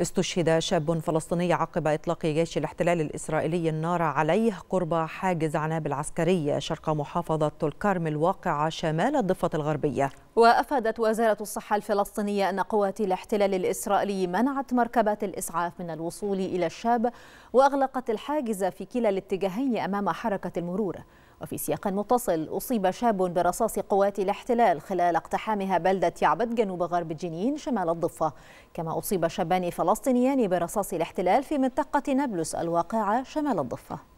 استشهد شاب فلسطيني عقب إطلاق جيش الاحتلال الإسرائيلي النار عليه قرب حاجز عناب العسكري شرق محافظة الكرم الواقعة شمال الضفة الغربية وأفادت وزارة الصحة الفلسطينية أن قوات الاحتلال الإسرائيلي منعت مركبات الإسعاف من الوصول إلى الشاب وأغلقت الحاجز في كلا الاتجاهين أمام حركة المرور وفي سياق متصل أصيب شاب برصاص قوات الاحتلال خلال اقتحامها بلدة يعبد جنوب غرب جنين شمال الضفة كما أصيب شابان فلسطينيان برصاص الاحتلال في منطقة نابلس الواقعة شمال الضفة